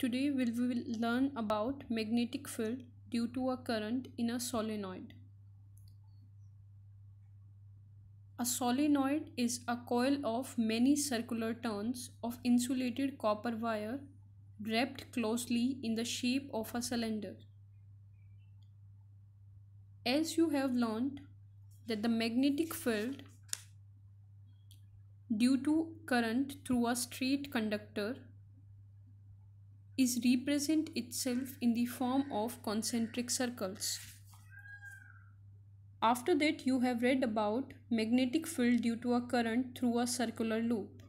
Today we will learn about magnetic field due to a current in a solenoid. A solenoid is a coil of many circular turns of insulated copper wire wrapped closely in the shape of a cylinder. As you have learned that the magnetic field due to current through a straight conductor is represent itself in the form of concentric circles. After that you have read about magnetic field due to a current through a circular loop.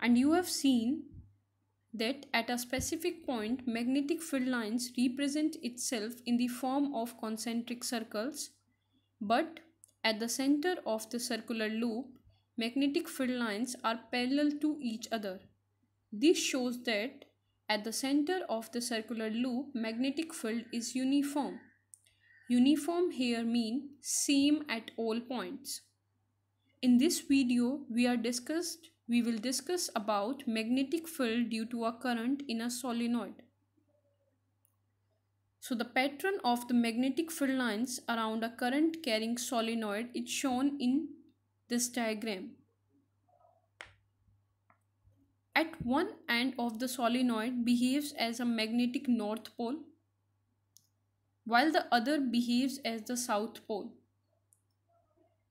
And you have seen that at a specific point magnetic field lines represent itself in the form of concentric circles but at the center of the circular loop magnetic field lines are parallel to each other. This shows that at the center of the circular loop, magnetic field is uniform. Uniform here mean same at all points. In this video, we are discussed we will discuss about magnetic field due to a current in a solenoid. So the pattern of the magnetic field lines around a current carrying solenoid is shown in this diagram at one end of the solenoid behaves as a magnetic north pole while the other behaves as the south pole.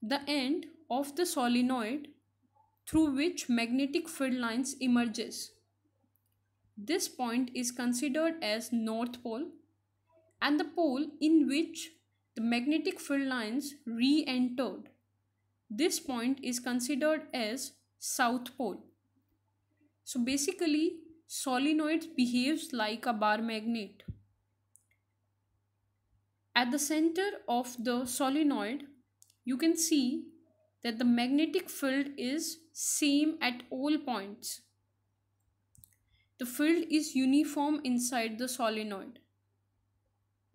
The end of the solenoid through which magnetic field lines emerges. This point is considered as north pole and the pole in which the magnetic field lines re-entered. This point is considered as south pole. So basically solenoid behaves like a bar magnet. At the center of the solenoid you can see that the magnetic field is same at all points. The field is uniform inside the solenoid.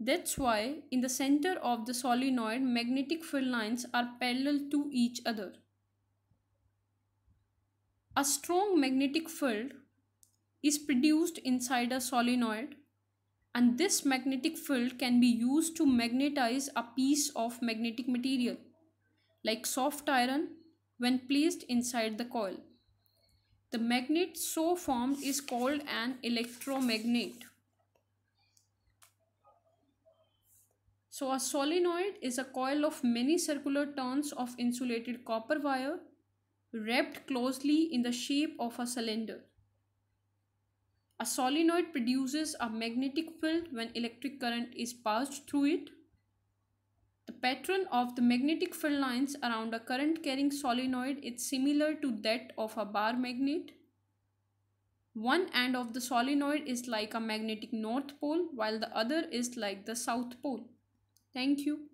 That's why in the center of the solenoid magnetic field lines are parallel to each other. A strong magnetic field is produced inside a solenoid and this magnetic field can be used to magnetize a piece of magnetic material like soft iron when placed inside the coil. The magnet so formed is called an electromagnet. So a solenoid is a coil of many circular turns of insulated copper wire wrapped closely in the shape of a cylinder. A solenoid produces a magnetic field when electric current is passed through it. The pattern of the magnetic field lines around a current carrying solenoid is similar to that of a bar magnet. One end of the solenoid is like a magnetic north pole while the other is like the south pole. Thank you.